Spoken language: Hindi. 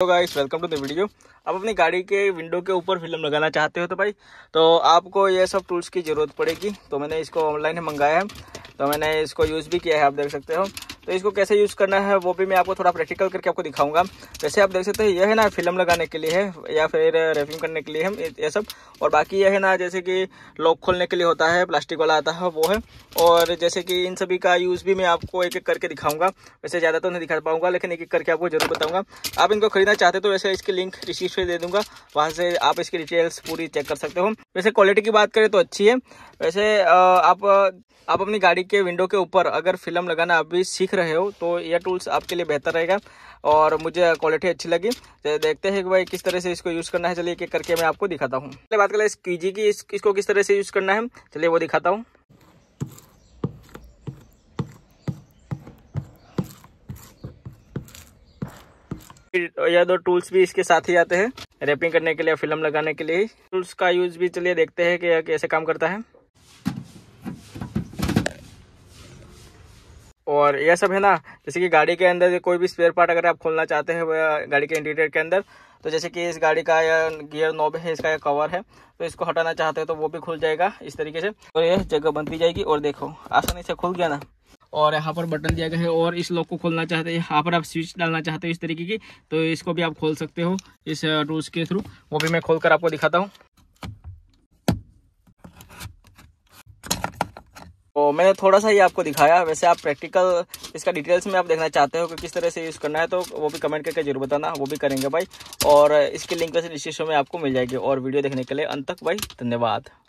hello guys welcome to the video आप अपनी गाड़ी के विंडो के ऊपर फिल्म लगाना चाहते हो तो भाई तो आपको ये सब टूल्स की ज़रूरत पड़ेगी तो मैंने इसको ऑनलाइन मंगाया है तो मैंने इसको यूज़ भी किया है आप देख सकते हो तो इसको कैसे यूज़ करना है वो भी मैं आपको थोड़ा प्रैक्टिकल करके आपको दिखाऊंगा जैसे आप देख सकते हैं यह है ना फिल्म लगाने के लिए है या फिर रेफिंग करने के लिए हम ये सब और बाकी यह है ना जैसे कि लॉक खोलने के लिए होता है प्लास्टिक वाला आता है वो है और जैसे कि इन सभी का यूज़ भी मैं आपको एक एक करके दिखाऊंगा वैसे ज़्यादा तो नहीं दिखा पाऊंगा लेकिन एक एक करके आपको जरूर बताऊंगा आप इनको खरीदना चाहते तो वैसे इसकी लिंक रिसीट दे दूंगा वहाँ से आप इसकी डिटेल्स पूरी चेक कर सकते हो वैसे क्वालिटी की बात करें तो अच्छी है वैसे आप आप अपनी गाड़ी के विंडो के ऊपर अगर फिल्म लगाना अभी सीख रहे हो तो ये टूल्स आपके लिए बेहतर रहेगा और मुझे क्वालिटी अच्छी लगी तो देखते हैं कि भाई किस तरह से इसको यूज़ करना है चलिए एक करके मैं आपको दिखाता हूँ पहले बात करें इस कीजिए की इस, इसको किस तरह से यूज़ करना है चलिए वो दिखाता हूँ यह दो टूल्स भी इसके साथ ही आते हैं रैपिंग करने के लिए फिल्म लगाने के लिए टूल्स का यूज भी चलिए देखते हैं कि कैसे काम करता है और यह सब है ना जैसे कि गाड़ी के अंदर कोई भी स्पेयर पार्ट अगर आप खोलना चाहते हैं गाड़ी के इंटीरियर के अंदर तो जैसे कि इस गाड़ी का या गियर नॉब है इसका यह कवर है तो इसको हटाना चाहते हैं तो वो भी खुल जाएगा इस तरीके से और यह जगह बनती जाएगी और देखो आसानी से खुल गया ना और यहाँ पर बटन दिया गया है और इस लॉक को खोलना चाहते हैं यहाँ पर आप स्विच डालना चाहते हो इस तरीके की तो इसको भी आप खोल सकते हो इस रूल्स uh, के थ्रू वो भी मैं खोल कर आपको दिखाता हूँ तो मैंने थोड़ा सा ही आपको दिखाया वैसे आप प्रैक्टिकल इसका डिटेल्स में आप देखना चाहते हो कि किस तरह से यूज़ करना है तो वो भी कमेंट करके जरूर बताना वो भी करेंगे भाई और इसकी लिंक वैसे डिस्क्रिप्शन में आपको मिल जाएगी और वीडियो देखने के लिए अंत तक भाई धन्यवाद